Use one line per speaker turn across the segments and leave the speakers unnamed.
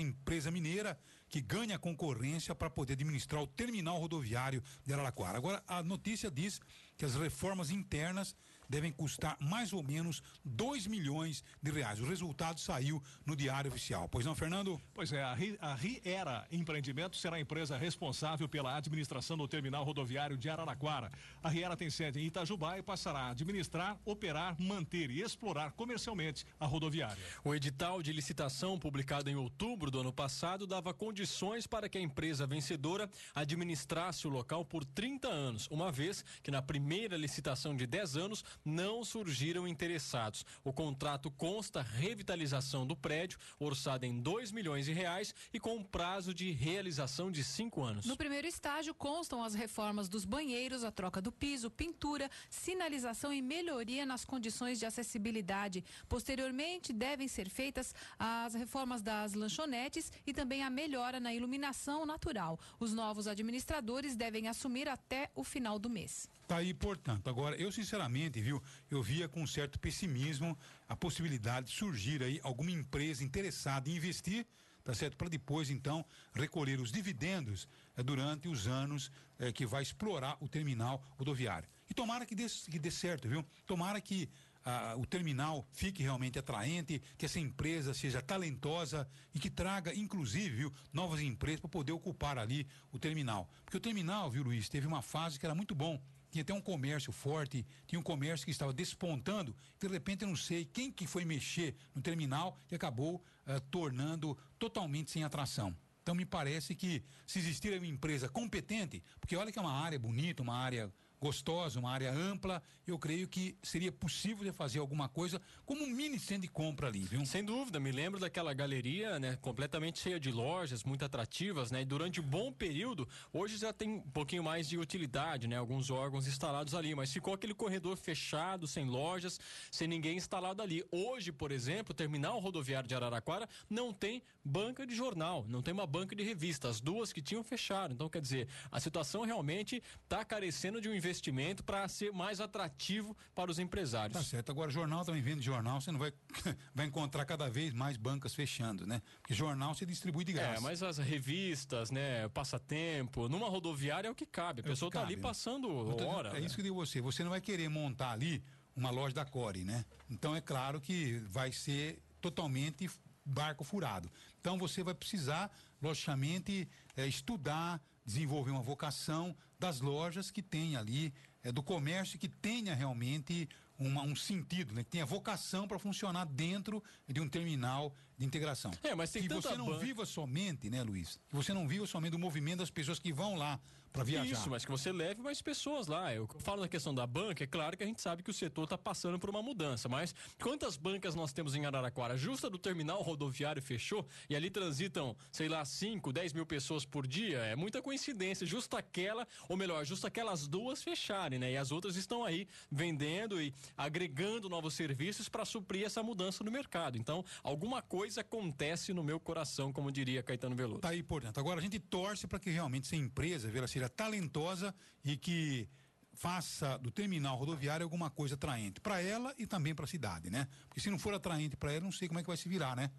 empresa mineira que ganha a concorrência para poder administrar o terminal rodoviário de Araraquara. Agora, a notícia diz que as reformas internas devem custar mais ou menos 2 milhões de reais. O resultado saiu no Diário Oficial. Pois não, Fernando? Pois é, a, Ri, a Riera Empreendimento será a empresa responsável pela administração do terminal
rodoviário de Araraquara. A Riera tem sede em Itajubá e passará a administrar, operar, manter e explorar comercialmente a rodoviária. O edital de licitação publicado em outubro do ano passado dava condições para que a empresa vencedora administrasse o local por 30 anos, uma vez que na primeira licitação de 10 anos não surgiram interessados. O contrato consta revitalização do prédio, orçado em 2 milhões de reais e com prazo de realização de cinco anos. No primeiro estágio constam as reformas dos banheiros, a troca do piso, pintura, sinalização e melhoria nas condições de acessibilidade. Posteriormente, devem ser feitas as reformas das lanchonetes e também a melhora na iluminação natural. Os novos administradores devem assumir até o final do mês.
Tá aí, portanto. Agora, eu sinceramente, viu? Eu via com certo pessimismo a possibilidade de surgir aí alguma empresa interessada em investir, tá certo? Para depois, então, recolher os dividendos eh, durante os anos eh, que vai explorar o terminal rodoviário. E tomara que dê, que dê certo, viu? Tomara que ah, o terminal fique realmente atraente, que essa empresa seja talentosa e que traga, inclusive, viu, novas empresas para poder ocupar ali o terminal. Porque o terminal, viu, Luiz, teve uma fase que era muito bom tinha até um comércio forte, tinha um comércio que estava despontando. De repente, eu não sei quem que foi mexer no terminal e acabou uh, tornando totalmente sem atração. Então, me parece que se existir uma empresa competente, porque olha que é uma área bonita, uma área gostosa, uma área ampla. Eu creio que seria possível de fazer alguma coisa como um mini centro de compra ali, viu? Sem dúvida, me lembro daquela galeria, né, completamente
cheia de lojas, muito atrativas, né? E durante um bom período, hoje já tem um pouquinho mais de utilidade, né? Alguns órgãos instalados ali, mas ficou aquele corredor fechado, sem lojas, sem ninguém instalado ali. Hoje, por exemplo, o terminal rodoviário de Araraquara não tem banca de jornal, não tem uma banca de revista. As duas que tinham fecharam. Então, quer dizer, a situação realmente está carecendo de um investimento investimento para ser mais atrativo para os empresários. Tá
certo. Agora, jornal também vendo jornal, você não vai, vai encontrar cada vez mais bancas fechando, né? Porque jornal se distribui de é, graça. É, mas as
revistas, né? Passatempo, numa rodoviária é o que cabe. A é pessoa está ali né? passando
tô, hora. É né? isso que eu digo você. Você não vai querer montar ali uma loja da Core, né? Então é claro que vai ser totalmente barco furado. Então você vai precisar, logicamente, é, estudar desenvolver uma vocação das lojas que tem ali, é, do comércio que tenha realmente uma, um sentido, né? Que tenha vocação para funcionar dentro de um terminal de integração. É, mas tem que você não viva somente, né, Luiz? Que você não viva somente o movimento das pessoas que vão lá para viajar. Isso, mas que você
leve mais pessoas lá. Eu falo na questão da banca, é claro que a gente sabe que o setor está passando por uma mudança, mas quantas bancas nós temos em Araraquara? Justa do terminal rodoviário fechou e ali transitam, sei lá, 5, 10 mil pessoas por dia. É muita coincidência. Justa aquela, ou melhor, justa aquelas duas fecharem, né? E as outras estão aí vendendo e agregando novos serviços para suprir essa mudança no mercado. Então, alguma coisa acontece no meu coração, como
diria Caetano Veloso. Tá aí, portanto. Agora a gente torce para que realmente essa empresa, Vila financeira talentosa e que faça do terminal rodoviário alguma coisa atraente para ela e também para a cidade, né? Porque se não for atraente para ela, não sei como é que vai se virar, né?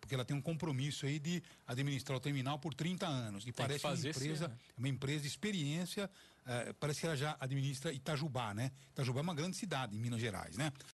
Porque ela tem um compromisso aí de administrar o terminal por 30 anos. E tem parece uma empresa, sim, né? uma empresa de experiência. Eh, parece que ela já administra Itajubá, né? Itajubá é uma grande cidade em Minas Gerais, né?